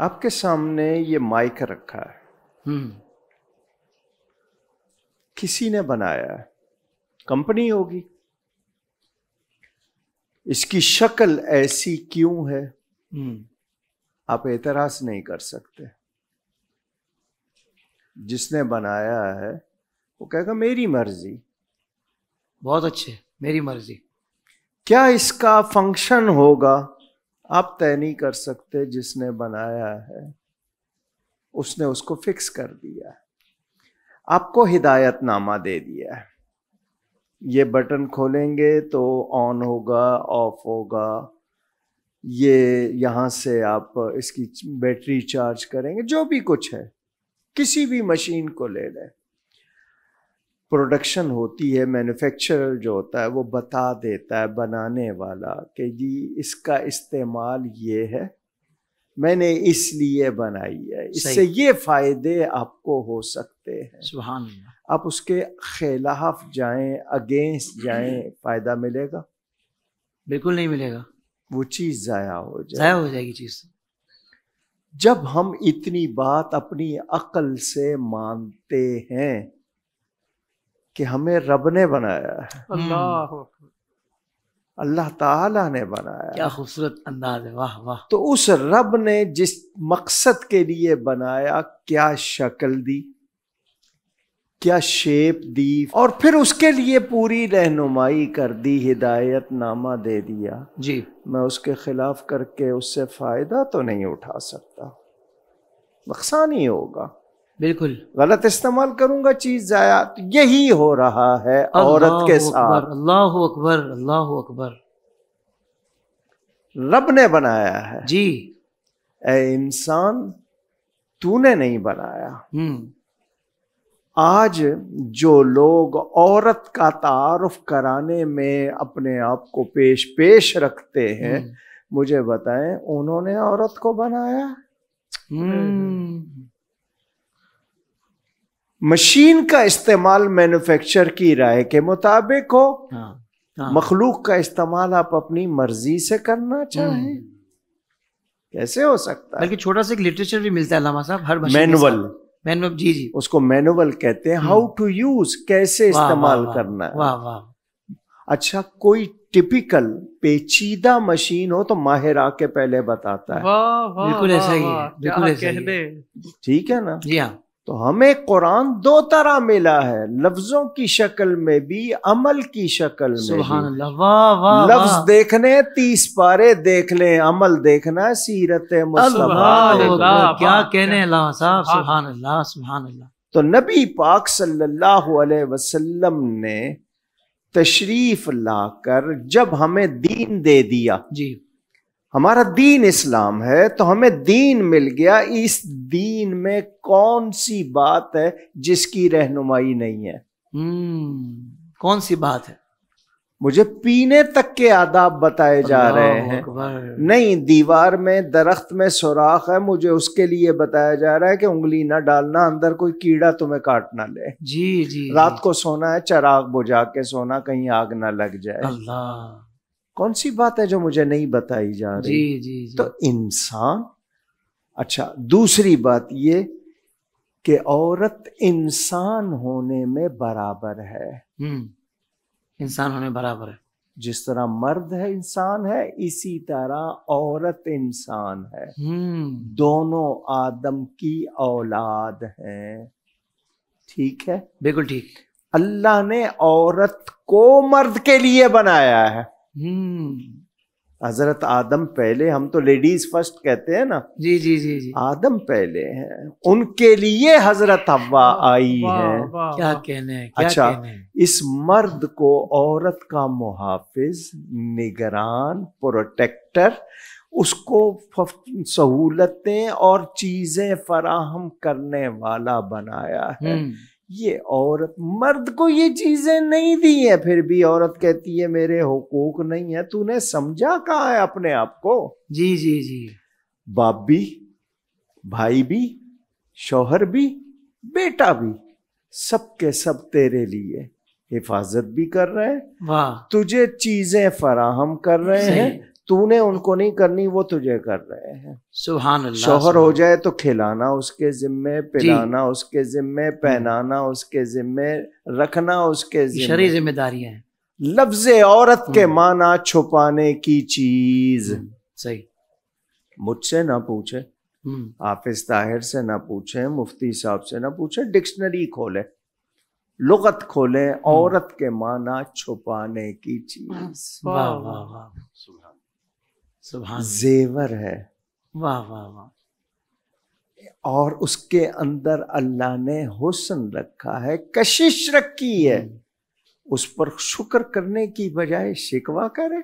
आपके सामने ये माइक रखा है हम्म। किसी ने बनाया है कंपनी होगी इसकी शक्ल ऐसी क्यों है हम्म। आप एतराज नहीं कर सकते जिसने बनाया है वो कहेगा मेरी मर्जी बहुत अच्छे मेरी मर्जी क्या इसका फंक्शन होगा आप तय नहीं कर सकते जिसने बनाया है उसने उसको फिक्स कर दिया है आपको हिदायतनामा दे दिया है ये बटन खोलेंगे तो ऑन होगा ऑफ होगा ये यहाँ से आप इसकी बैटरी चार्ज करेंगे जो भी कुछ है किसी भी मशीन को ले लें प्रोडक्शन होती है मैन्युफैक्चरर जो होता है वो बता देता है बनाने वाला कि जी इसका इस्तेमाल ये है मैंने इसलिए बनाई है इससे ये फायदे आपको हो सकते हैं सुबहान आप उसके खिलाफ जाएं अगेंस्ट जाएं फायदा मिलेगा बिल्कुल नहीं मिलेगा वो चीज़ ज़ाया हो जाए ज़ाया हो जाएगी चीज़ जब हम इतनी बात अपनी अकल से मानते हैं कि हमें रब ने बनाया है अल्लाह अल्लाह ताला ने बनाया क्या खूबसूरत अंदाज है वाह वाह तो उस रब ने जिस मकसद के लिए बनाया क्या शक्ल दी क्या शेप दी और फिर उसके लिए पूरी रहनुमाई कर दी हिदायत नामा दे दिया जी मैं उसके खिलाफ करके उससे फायदा तो नहीं उठा सकता नुकसान ही होगा बिल्कुल गलत इस्तेमाल करूंगा चीज जाया तो यही हो रहा है औरत के साथ अल्लाह अकबर अल्लाह अकबर रब ने बनाया है जी ए इंसान तूने नहीं बनाया हम्म। आज जो लोग औरत का तारफ कराने में अपने आप को पेश पेश रखते हैं हम्म। मुझे बताएं उन्होंने औरत को बनाया हम्म मशीन का इस्तेमाल मैन्युफैक्चर की राय के मुताबिक हो हाँ, हाँ। मखलूक का इस्तेमाल आप अपनी मर्जी से करना चाहें हम्म। कैसे हो सकता है छोटा सा एक लिटरेचर भी मिलता है लामा साहब हर मैनुअल मैनुअल जी जी उसको मैनुअल कहते हैं हाउ टू यूज कैसे इस्तेमाल करना है वाह वाह अच्छा कोई टिपिकल पेचीदा मशीन हो तो माहिर आके पहले बताता है बिल्कुल ऐसा ही बिल्कुल ठीक है ना जी हाँ तो हमें कुरान दो तरह मिला है लफ्जों की शक्ल में भी अमल की शक्ल में लफ्ज देखने तीस पारे देख ले अमल देखना सीरत क्या कहने तो नबी पाक सल्लल्लाहु अलैहि वसल्लम ने तशरीफ लाकर जब हमें दीन दे दिया जी हमारा दीन इस्लाम है तो हमें दीन मिल गया इस दीन में कौन सी बात है जिसकी रहनुमाई नहीं है हम्म, कौन सी बात है मुझे पीने तक के आदाब बताए जा रहे हैं नहीं दीवार में दरख्त में सुराख है मुझे उसके लिए बताया जा रहा है कि उंगली ना डालना अंदर कोई कीड़ा तुम्हें काट ना ले जी जी रात को सोना है चराग बुझा के सोना कहीं आग ना लग जाए अल्लाह कौन सी बात है जो मुझे नहीं बताई जा रही जी जी, जी। तो इंसान अच्छा दूसरी बात ये कि औरत इंसान होने में बराबर है हम्म, इंसान होने बराबर है जिस तरह मर्द है इंसान है इसी तरह औरत इंसान है हम्म। दोनों आदम की औलाद है ठीक है बिल्कुल ठीक अल्लाह ने औरत को मर्द के लिए बनाया है हम्म। हजरत आदम पहले हम तो लेडीज फर्स्ट कहते हैं ना जी जी जी जी आदम पहले हैं उनके लिए हजरत हवा आई है क्या कहने क्या अच्छा कहने? इस मर्द को औरत का मुहाफिज निगरान प्रोटेक्टर उसको सहूलतें और चीजें फराहम करने वाला बनाया है हम्म। ये औरत मर्द को ये चीजें नहीं दी है फिर भी औरत कहती है मेरे हुकूक नहीं है तूने समझा कहा है अपने आप को जी जी जी बाप भी भाई भी शौहर भी बेटा भी सब के सब तेरे लिए हिफाजत भी कर रहे हैं तुझे चीजें फराहम कर रहे हैं तूने उनको नहीं करनी वो तुझे कर रहे हैं सुबह शोहर हो जाए तो खिलाना उसके जिम्मे पिलाना उसके जिम्मे पहनाना उसके जिम्मे रखना उसके जिम्मे जिम्मेदारी है लफ्ज औरत के हम्म। माना छुपाने की चीज हम्म, सही मुझसे ना पूछे हम्म। हाफिज ताहिर से ना पूछे मुफ्ती साहब से ना पूछे डिक्शनरी खोले लुगत खोले औरत के माना छुपाने की चीज वाह वाह वाह जेवर है वाह वाह वाह और उसके अंदर अल्लाह ने हुसन रखा है कशिश रखी है हम्म। उस पर शुक्र करने की बजाय शिकवा करे